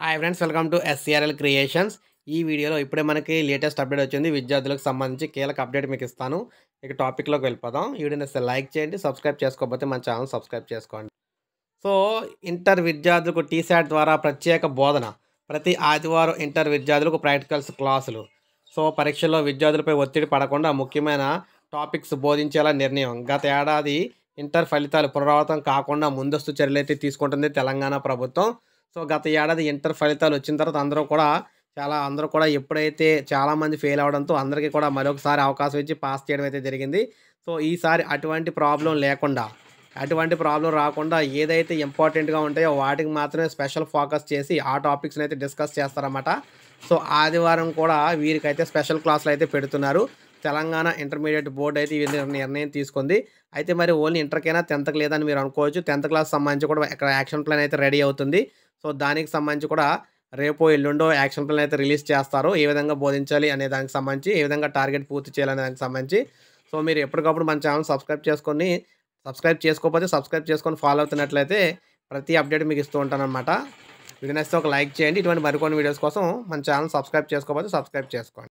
hi friends welcome to SCRL creations ఈ వీడియోలో ఇప్పుడే మనకి లేటెస్ట్ అప్డేట్ వచ్చింది విద్యార్థులకు సంబంధించి కీలక అప్డేట్ మీకు ఇస్తాను ఇక టాపిక్లోకి వెళ్ళిపోదాం నేను లైక్ చేయండి సబ్స్క్రైబ్ చేసుకోకపోతే మన ఛానల్ సబ్స్క్రైబ్ చేసుకోండి సో ఇంటర్ విద్యార్థులకు టీసాట్ ద్వారా ప్రత్యేక బోధన ప్రతి ఆదివారం ఇంటర్ విద్యార్థులకు ప్రాక్టికల్స్ క్లాసులు సో పరీక్షల్లో విద్యార్థులపై ఒత్తిడి పడకుండా ముఖ్యమైన టాపిక్స్ బోధించేలా నిర్ణయం గత ఏడాది ఇంటర్ ఫలితాలు పునరావృతం కాకుండా ముందస్తు చర్యలైతే తీసుకుంటుంది తెలంగాణ ప్రభుత్వం సో గత ఏడాది ఇంటర్ ఫలితాలు వచ్చిన తర్వాత అందరూ కూడా చాలా అందరూ కూడా ఎప్పుడైతే చాలామంది ఫెయిల్ అవడంతో అందరికీ కూడా మరొకసారి అవకాశం ఇచ్చి పాస్ చేయడం అయితే జరిగింది సో ఈసారి అటువంటి ప్రాబ్లం లేకుండా అటువంటి ప్రాబ్లం రాకుండా ఏదైతే ఇంపార్టెంట్గా ఉంటాయో వాటికి మాత్రమే స్పెషల్ ఫోకస్ చేసి ఆ టాపిక్స్ని అయితే డిస్కస్ చేస్తారన్నమాట సో ఆదివారం కూడా వీరికైతే స్పెషల్ క్లాసులు అయితే పెడుతున్నారు తెలంగాణ ఇంటర్మీడియట్ బోర్డు అయితే వీరి నిర్ణయం తీసుకుంది అయితే మరి ఓన్లీ ఇంటర్కైనా టెన్త్కి లేదని మీరు అనుకోవచ్చు టెన్త్ క్లాస్ సంబంధించి కూడా ఇక్కడ యాక్షన్ ప్లాన్ అయితే రెడీ అవుతుంది సో దానికి సంబంధించి కూడా రేపు ఎల్లుండో యాక్షన్ ప్లాన్ అయితే రిలీజ్ చేస్తారు ఏ విధంగా బోధించాలి అనే దానికి సంబంధించి ఏ విధంగా టార్గెట్ పూర్తి చేయాలనే దానికి సంబంధించి సో మీరు ఎప్పటికప్పుడు మన ఛానల్ సబ్స్క్రైబ్ చేసుకొని సబ్స్క్రైబ్ చేసుకోకపోతే సబ్స్క్రైబ్ చేసుకొని ఫాలో అవుతున్నట్లయితే ప్రతి అప్డేట్ మీకు ఇస్తూ ఉంటానన్నమాట వీడియో నచ్చితే ఒక లైక్ చేయండి ఇటువంటి మరికొన్ని వీడియోస్ కోసం మన ఛానల్ సబ్స్క్రైబ్ చేసుకోకపోతే సబ్స్క్రైబ్ చేసుకోండి